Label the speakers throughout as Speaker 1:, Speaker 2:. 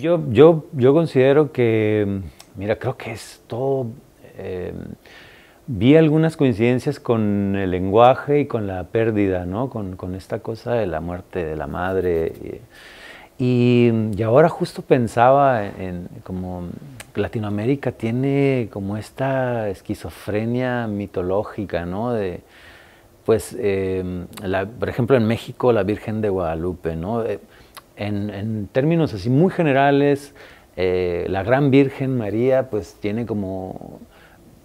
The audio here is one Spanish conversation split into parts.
Speaker 1: Yo, yo, yo considero que, mira, creo que es todo... Eh, vi algunas coincidencias con el lenguaje y con la pérdida, ¿no? Con, esta cosa de la muerte de la madre. Y, ahora justo pensaba en, como Latinoamérica tiene como esta esquizofrenia mitológica, ¿no? De, pues, eh, por ejemplo, en México, la Virgen de Guadalupe, ¿no? Eh, en, términos así muy generales, eh, la Gran Virgen María pues tiene como,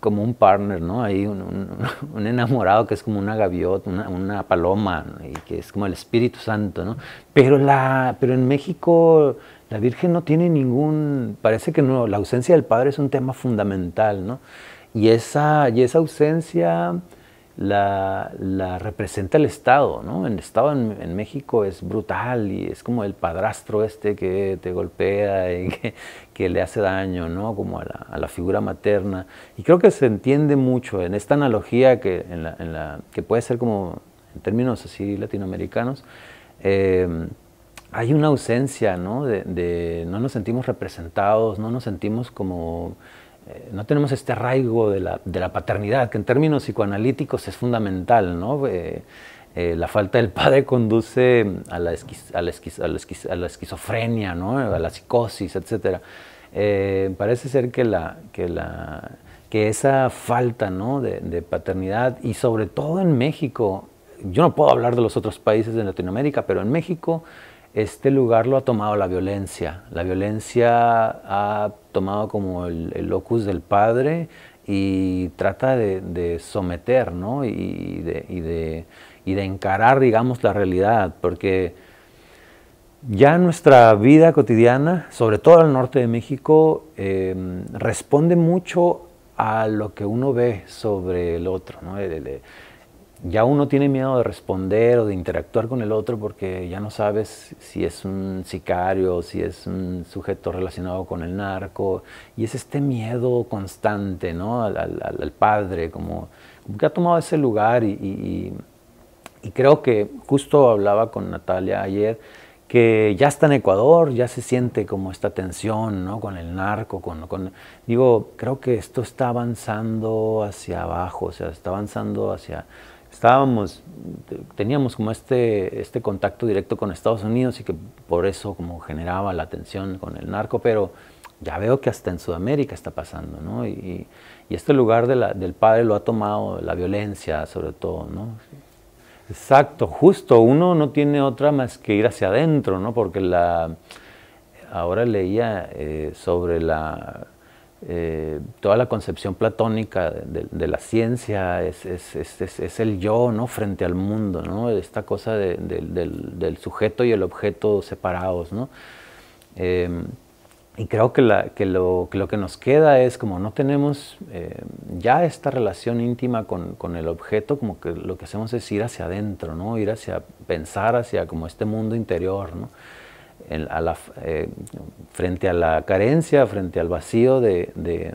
Speaker 1: como un partner, ¿no? Hay un, enamorado que es como una gaviota, una, paloma, y que es como el Espíritu Santo, ¿no? Pero, la, pero en México la Virgen no tiene ningún, parece que no, la ausencia del Padre es un tema fundamental, ¿no? Y esa, y esa ausencia la, la, representa el Estado, ¿no? El Estado en, México es brutal y es como el padrastro este que te golpea y que, le hace daño, ¿no? Como a la, figura materna. Y creo que se entiende mucho en esta analogía que, la, que puede ser como, en términos así latinoamericanos, em, hay una ausencia, ¿no? De, de, no nos sentimos representados, no nos sentimos como eh, no tenemos este arraigo de la, paternidad, que en términos psicoanalíticos es fundamental, ¿no? Eh, eh, la falta del padre conduce a la, a la, esquizofrenia, ¿no? a la psicosis, etc. parece ser que, la, que, la, que esa falta ¿no? de, de paternidad, y sobre todo en México, yo no puedo hablar de los otros países de Latinoamérica, pero en México este lugar lo ha tomado la violencia. La violencia ha tomado como el, locus del padre y trata de, someter y, de, encarar, digamos, la realidad, porque ya nuestra vida cotidiana, sobre todo en el norte de México, em, responde mucho a lo que uno ve sobre el otro. ¿no? ya uno tiene miedo de responder o de interactuar con el otro porque ya no sabes si es un sicario, si es un sujeto relacionado con el narco. Y es este miedo constante ¿no? al, padre, como, que ha tomado ese lugar. Y, creo que justo hablaba con Natalia ayer que ya está en Ecuador, ya se siente como esta tensión ¿no? con el narco. con, digo, creo que esto está avanzando hacia abajo, o sea, está avanzando hacia estábamos, teníamos como este, este contacto directo con Estados Unidos y que por eso como generaba la tensión con el narco, pero ya veo que hasta en Sudamérica está pasando, ¿no? Y, este lugar de del padre lo ha tomado la violencia, sobre todo, ¿no? Exacto, justo, uno no tiene otra más que ir hacia adentro, ¿no? Porque la, ahora leía eh, sobre la, eh, toda la concepción platónica de, la ciencia es, el yo ¿no? frente al mundo, ¿no? esta cosa del, sujeto y el objeto separados. Em, y creo que, lo, que, nos queda es como no tenemos eh, ya esta relación íntima con, el objeto, como que lo que hacemos es ir hacia adentro, ¿no? ir hacia pensar hacia como este mundo interior. Eh, frente a la carencia, frente al vacío de,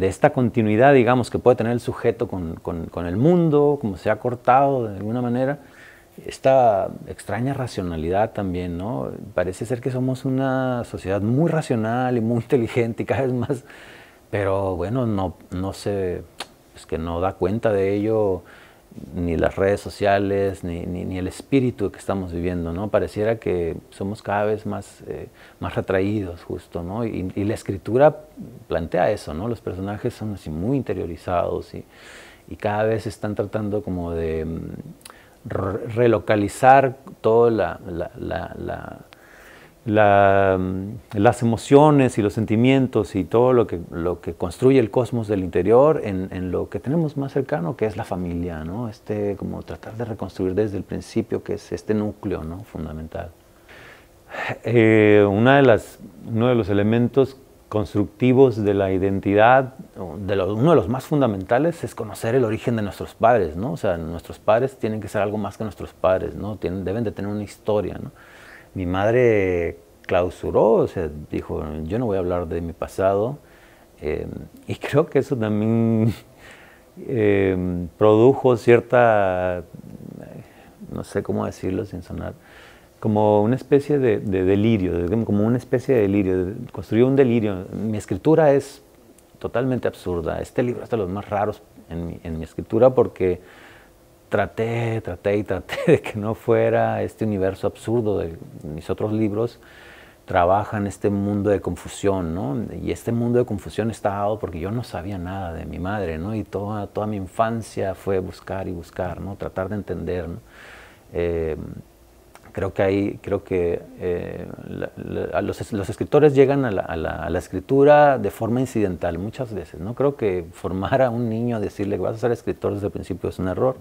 Speaker 1: esta continuidad, digamos, que puede tener el sujeto con, el mundo, como se ha cortado de alguna manera, esta extraña racionalidad también, ¿no? Parece ser que somos una sociedad muy racional y muy inteligente y cada vez más, pero bueno, no, no se, es que no da cuenta de ello ni las redes sociales, ni, el espíritu que estamos viviendo, ¿no? Pareciera que somos cada vez más, eh, más retraídos justo, Y, la escritura plantea eso, ¿no? Los personajes son así muy interiorizados y, y cada vez están tratando como de mm, relocalizar toda la las emociones y los sentimientos y todo lo que, lo que construye el cosmos del interior en, lo que tenemos más cercano, que es la familia, ¿no? Este, como tratar de reconstruir desde el principio, que es este núcleo, ¿no? Fundamental. Eh, una de las, uno de los elementos constructivos de la identidad, de uno de los más fundamentales es conocer el origen de nuestros padres, ¿no? O sea, nuestros padres tienen que ser algo más que nuestros padres, ¿no? deben de tener una historia, mi madre clausuró, o sea, dijo, yo no voy a hablar de mi pasado. Em, y creo que eso también em, produjo cierta, no sé cómo decirlo sin sonar, como una especie de, delirio, como una especie de delirio, construyó un delirio. Mi escritura es totalmente absurda. Este libro es de los más raros en mi escritura porque traté, traté y traté de que no fuera este universo absurdo de mis otros libros, trabajan este mundo de confusión, ¿no? Y este mundo de confusión está dado porque yo no sabía nada de mi madre, ¿no? Y toda, toda mi infancia fue buscar y buscar, ¿no? Tratar de entender, eh, creo que ahí, creo que eh, los, escritores llegan a la, a la, escritura de forma incidental muchas veces, ¿no? Creo que formar a un niño, decirle que vas a ser escritor desde el principio es un error.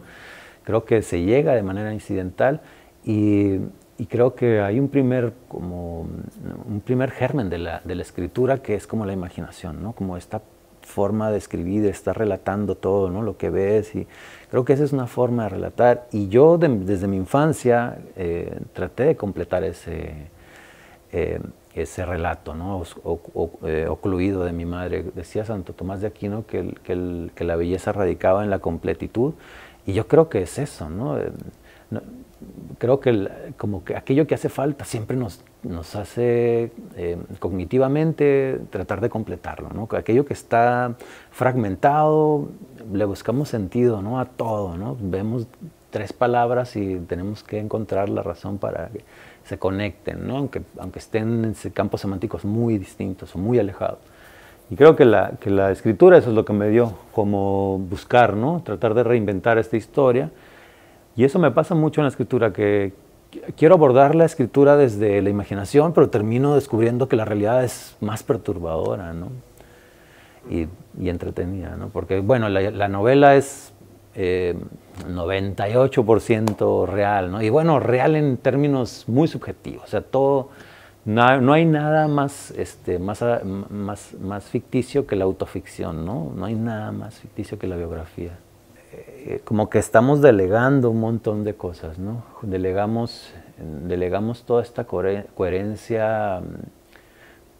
Speaker 1: Creo que se llega de manera incidental y, creo que hay un primer, como, un primer germen de la, de la, escritura que es como la imaginación, ¿no? como esta forma de escribir, de estar relatando todo ¿no? lo que ves y creo que esa es una forma de relatar y yo desde mi infancia eh, traté de completar ese, eh, ese relato ¿no? O, eh, ocluido de mi madre. Decía Santo Tomás de Aquino que, que, que la belleza radicaba en la completitud y yo creo que es eso, ¿no? creo que como que aquello que hace falta siempre nos, hace eh, cognitivamente tratar de completarlo, ¿no? Aquello que está fragmentado, le buscamos sentido, A todo, ¿no? Vemos tres palabras y tenemos que encontrar la razón para que se conecten, ¿no? aunque estén en campos semánticos muy distintos o muy alejados. Y creo que la, que la escritura eso es lo que me dio como buscar, ¿no? Tratar de reinventar esta historia. Y eso me pasa mucho en la escritura, que quiero abordar la escritura desde la imaginación, pero termino descubriendo que la realidad es más perturbadora, ¿no? Y, y entretenida, ¿no? Porque, bueno, la, novela es eh, 98% real, ¿no? Y bueno, real en términos muy subjetivos, o sea, todo no, hay nada más, este, más, más, ficticio que la autoficción, ¿no? No hay nada más ficticio que la biografía. Eh, eh, como que estamos delegando un montón de cosas, ¿no? Delegamos, delegamos toda esta coherencia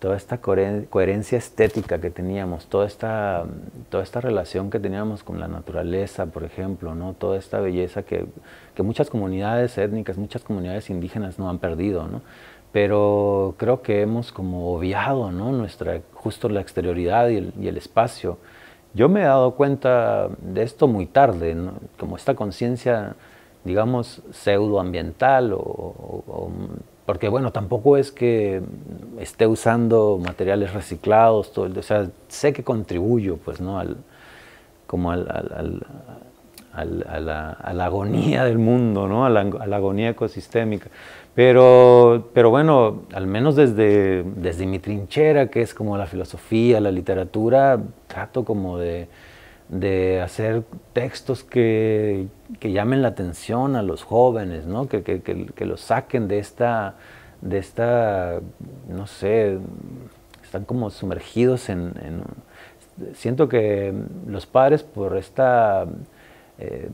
Speaker 1: toda esta coherencia estética que teníamos, toda esta, toda esta relación que teníamos con la naturaleza, por ejemplo, ¿no? toda esta belleza que, que muchas comunidades étnicas, muchas comunidades indígenas no han perdido, ¿no? pero creo que hemos como obviado ¿no? Nuestra, justo la exterioridad y el, espacio. Yo me he dado cuenta de esto muy tarde, como esta conciencia, digamos, pseudoambiental o porque bueno, tampoco es que esté usando materiales reciclados, todo o sea, sé que contribuyo, pues, ¿no? Al, como a, la, agonía del mundo, ¿no? A la, a la, agonía ecosistémica. Pero, pero bueno, al menos desde, desde mi trinchera, que es como la filosofía, la literatura, trato como de de hacer textos que, llamen la atención a los jóvenes, ¿no? que, que, los saquen de esta, de esta, no sé, están como sumergidos en... siento que los padres por esta... Eh,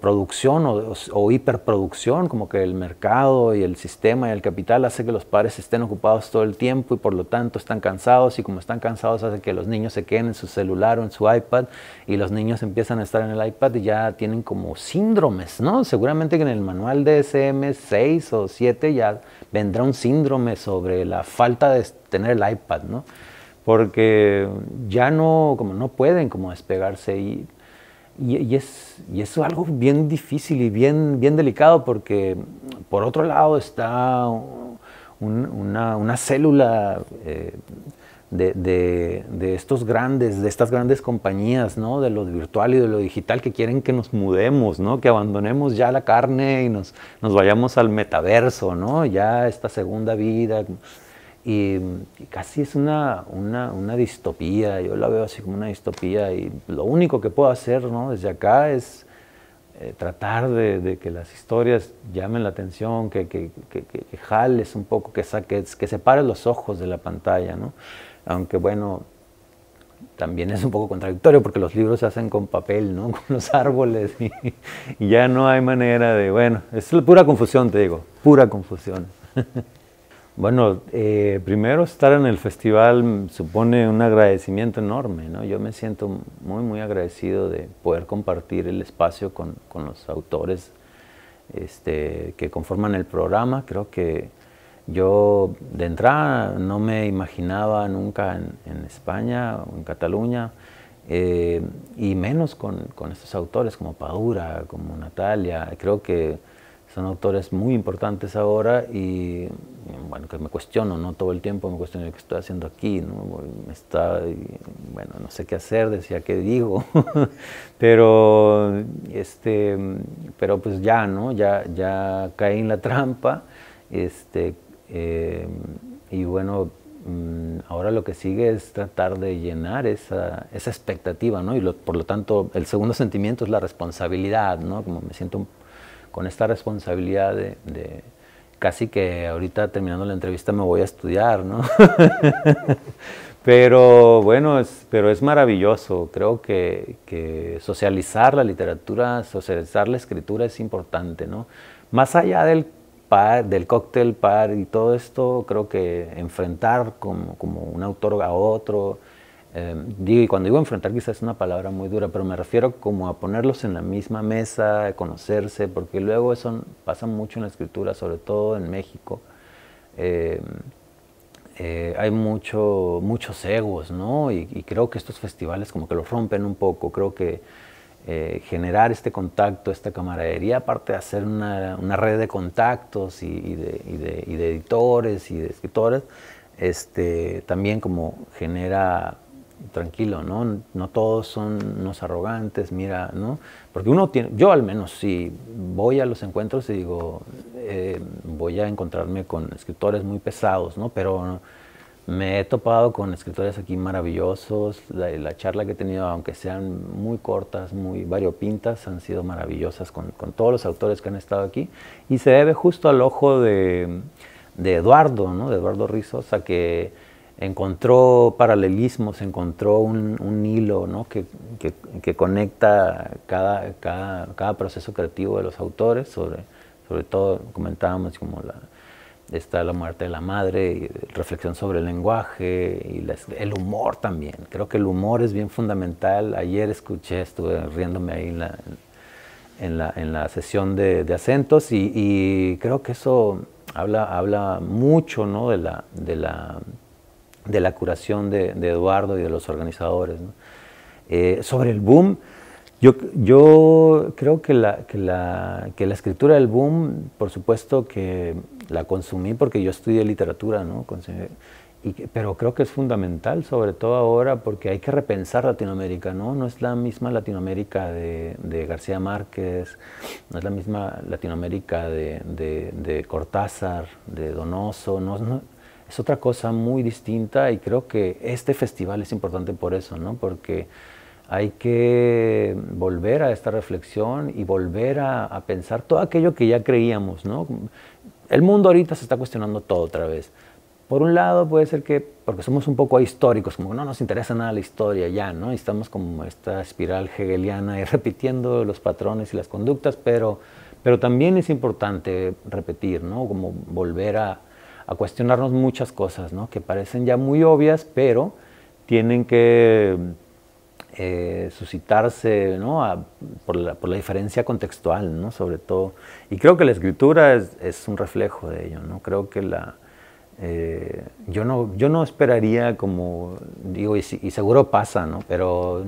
Speaker 1: producción o, hiperproducción, como que el mercado y el sistema y el capital hace que los padres estén ocupados todo el tiempo y por lo tanto están cansados y como están cansados hace que los niños se queden en su celular o en su iPad y los niños empiezan a estar en el iPad y ya tienen como síndromes, ¿no? Seguramente que en el manual de sm 6 o 7 ya vendrá un síndrome sobre la falta de tener el iPad, ¿no? Porque ya no, como no pueden como despegarse y y, es, es algo bien difícil y bien, bien delicado porque por otro lado está una, una, célula eh, de, estos grandes, de estas grandes compañías, de lo virtual y de lo digital que quieren que nos mudemos, ¿no? que abandonemos ya la carne y nos, nos vayamos al metaverso, ¿no? ya esta segunda vida. Y, casi es una, una, distopía, yo la veo así como una distopía y lo único que puedo hacer desde acá es eh, tratar de, que las historias llamen la atención, que, que, que, jales un poco, que, saques, que separes los ojos de la pantalla, ¿no? aunque bueno, también es un poco contradictorio porque los libros se hacen con papel, ¿no? Con los árboles y ya no hay manera de, bueno, es pura confusión, te digo, pura confusión. Bueno, eh, primero estar en el festival supone un agradecimiento enorme, ¿no? Yo me siento muy, muy agradecido de poder compartir el espacio con, los autores este, que conforman el programa. Creo que yo de entrada no me imaginaba nunca en, España o en Cataluña, eh, y menos con, con estos autores como Padura, como Natalia. Creo que son autores muy importantes ahora y bueno, que me cuestiono, ¿no? Todo el tiempo me cuestiono qué estoy haciendo aquí, ¿no? Está, bueno, no sé qué hacer, decía, ¿qué digo? pero, este, pero pues ya, ¿no? Ya, ya caí en la trampa, este, eh, y bueno, mm, ahora lo que sigue es tratar de llenar esa, expectativa, ¿no? Y por lo tanto, el segundo sentimiento es la responsabilidad, ¿no? Como me siento con esta responsabilidad de, casi que ahorita terminando la entrevista me voy a estudiar, ¿no? pero bueno, es, pero es maravilloso. Creo que, socializar la literatura, socializar la escritura es importante, ¿no? Más allá del del cóctel par y todo esto, creo que enfrentar como, como un autor a otro, Em, y cuando digo enfrentar quizás es una palabra muy dura, pero me refiero como a ponerlos en la misma mesa, a conocerse, porque luego eso pasa mucho en la escritura, sobre todo en México. Em, eh, hay mucho, muchos egos, ¿no? Y, creo que estos festivales como que los rompen un poco, creo que eh, generar este contacto, esta camaradería, aparte de hacer una, red de contactos y, de, editores y de escritores, este, también como genera tranquilo, ¿no? No todos son unos arrogantes, mira, ¿no? Porque uno tiene, yo al menos si voy a los encuentros y digo, eh, voy a encontrarme con escritores muy pesados, ¿no? Pero me he topado con escritores aquí maravillosos, la, charla que he tenido, aunque sean muy cortas, muy variopintas, han sido maravillosas con, todos los autores que han estado aquí y se debe justo al ojo de, de Eduardo, ¿no? De Eduardo Rizos, a que encontró paralelismos, encontró un, hilo que, que, conecta cada, cada, cada, proceso creativo de los autores, sobre, sobre todo comentábamos como la, está la muerte de la madre, y reflexión sobre el lenguaje y el humor también. Creo que el humor es bien fundamental. Ayer escuché, estuve riéndome ahí en la, en sesión de, acentos y, creo que eso habla, habla mucho de la... De la de la curación de, Eduardo y de los organizadores. Eh, sobre el boom, yo, yo creo que la, que, la, escritura del boom, por supuesto que la consumí porque yo estudié literatura, ¿no? pero creo que es fundamental, sobre todo ahora, porque hay que repensar Latinoamérica, ¿no? No es la misma Latinoamérica de, García Márquez, no es la misma Latinoamérica de, Cortázar, de Donoso, no es otra cosa muy distinta y creo que este festival es importante por eso, ¿no? Porque hay que volver a esta reflexión y volver a, pensar todo aquello que ya creíamos, ¿no? El mundo ahorita se está cuestionando todo otra vez. Por un lado puede ser que, porque somos un poco históricos, como no nos interesa nada la historia ya, ¿no? Y estamos como esta espiral hegeliana y repitiendo los patrones y las conductas, pero, pero también es importante repetir, ¿no? Como volver a, a cuestionarnos muchas cosas, ¿no? que parecen ya muy obvias, pero tienen que eh, suscitarse por, la, diferencia contextual, ¿no? sobre todo. Y creo que la escritura es, un reflejo de ello. ¿no? Creo que la, eh, yo, no, yo no esperaría como, digo, y, y seguro pasa, ¿no? pero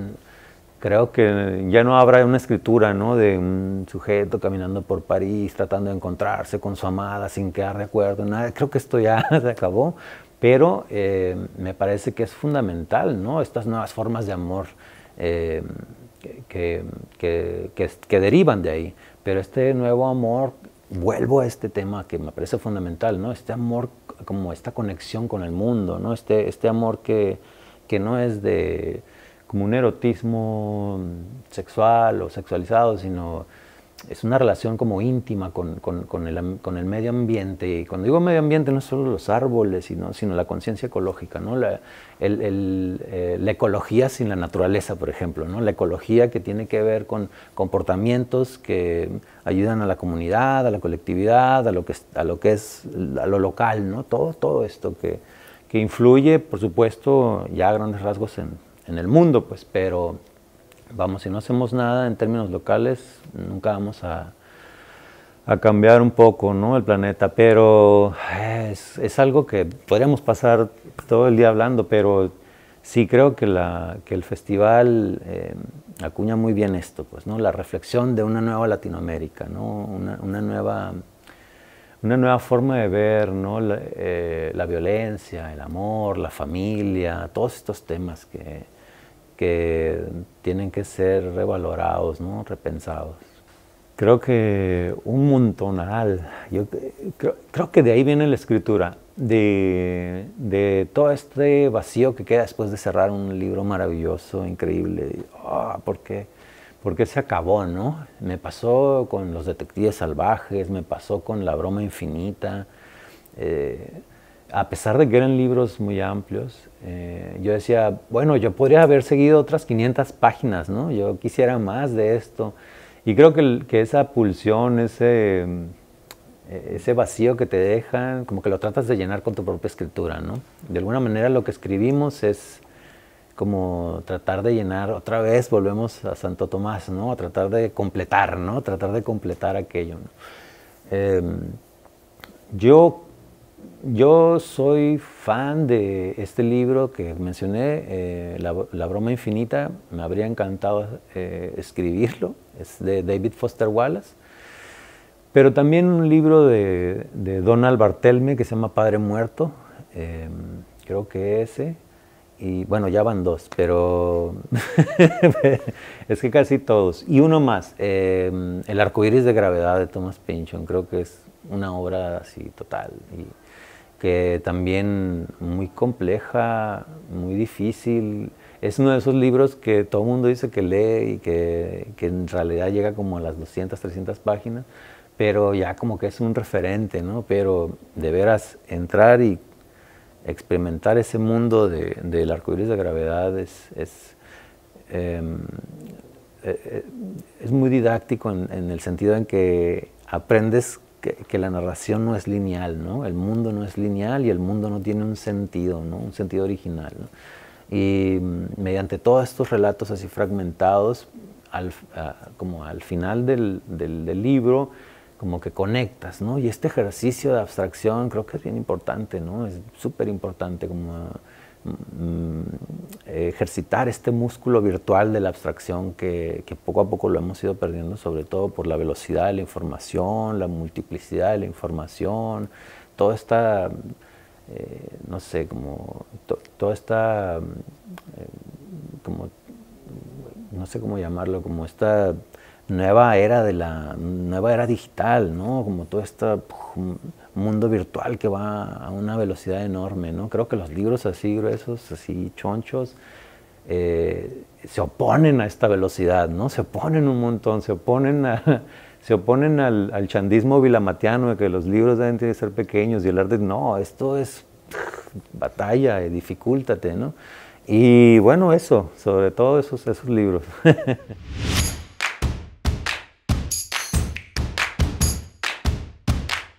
Speaker 1: creo que ya no habrá una escritura de un sujeto caminando por París tratando de encontrarse con su amada sin quedar de acuerdo, nada. Creo que esto ya se acabó, pero eh, me parece que es fundamental ¿no? estas nuevas formas de amor eh, que, que, que derivan de ahí. Pero este nuevo amor, vuelvo a este tema que me parece fundamental, ¿no? este amor como esta conexión con el mundo, ¿no? este, este amor que, que no es de como un erotismo sexual o sexualizado, sino es una relación como íntima con, con, el, con, el, medio ambiente. Y cuando digo medio ambiente no es solo los árboles, sino, sino la conciencia ecológica, ¿no? la, el, eh, la, ecología sin la naturaleza, por ejemplo, ¿no? la ecología que tiene que ver con comportamientos que ayudan a la comunidad, a la colectividad, a lo que, a lo, que es a lo local, ¿no? todo, todo esto que, que influye, por supuesto, ya a grandes rasgos en, en el mundo, pues, pero vamos, si no hacemos nada en términos locales, nunca vamos a, cambiar un poco ¿no? el planeta, pero es, algo que podríamos pasar todo el día hablando, pero sí creo que, la, que el festival eh, acuña muy bien esto, pues, ¿no? la reflexión de una nueva Latinoamérica, ¿no? una, nueva, una nueva forma de ver ¿no? Eh, la, violencia, el amor, la familia, todos estos temas que, que tienen que ser revalorados, ¿no? repensados. Creo que un montonal, yo creo, que de ahí viene la escritura, de, todo este vacío que queda después de cerrar un libro maravilloso, increíble. Ah, porque ¿por, qué? se acabó? ¿no? Me pasó con Los Detectives Salvajes, me pasó con La Broma Infinita. Eh, a pesar de que eran libros muy amplios, eh, yo decía, bueno, yo podría haber seguido otras 500 páginas, ¿no? Yo quisiera más de esto. Y creo que, esa pulsión, ese, eh, ese vacío que te dejan, como que lo tratas de llenar con tu propia escritura, ¿no? De alguna manera lo que escribimos es como tratar de llenar, otra vez volvemos a Santo Tomás, ¿no? A tratar de completar, ¿no? Tratar de completar aquello. ¿no? Em, yo yo soy fan de este libro que mencioné, eh, la, broma infinita. Me habría encantado eh, escribirlo. Es de David Foster Wallace. Pero también un libro de, Donald Bartelme que se llama Padre Muerto. Eh, creo que ese y bueno, ya van dos, pero es que casi todos. Y uno más, em, El arcoíris de gravedad de Thomas Pynchon, creo que es una obra así total y que también muy compleja, muy difícil. Es uno de esos libros que todo el mundo dice que lee y que, que en realidad llega como a las 200, 300 páginas, pero ya como que es un referente, ¿no? Pero de veras entrar y experimentar ese mundo de, del arcoíris de gravedad es, es, em, eh, eh, muy didáctico en, el sentido en que aprendes que, la narración no es lineal, El mundo no es lineal y el mundo no tiene un sentido, Un sentido original, Y mm, mediante todos estos relatos así fragmentados, como al final del libro, como que conectas, ¿no? Y este ejercicio de abstracción creo que es bien importante, ¿no? Es súper importante como mm, eh, ejercitar este músculo virtual de la abstracción que, poco a poco lo hemos ido perdiendo, sobre todo por la velocidad de la información, la multiplicidad de la información, toda esta, eh, no sé, como toda esta, eh, como, no sé cómo llamarlo, como esta nueva era de la nueva era digital, ¿no? Como todo este mundo virtual que va a una velocidad enorme, ¿no? Creo que los libros así gruesos, así chonchos, eh, se oponen a esta velocidad, ¿no? Se oponen un montón, se oponen a, se oponen al, chandismo vilamatiano de que los libros deben de ser pequeños y el arte, no, esto es batalla, eh, dificúltate, ¿no? Y bueno, eso, sobre todo esos, esos libros.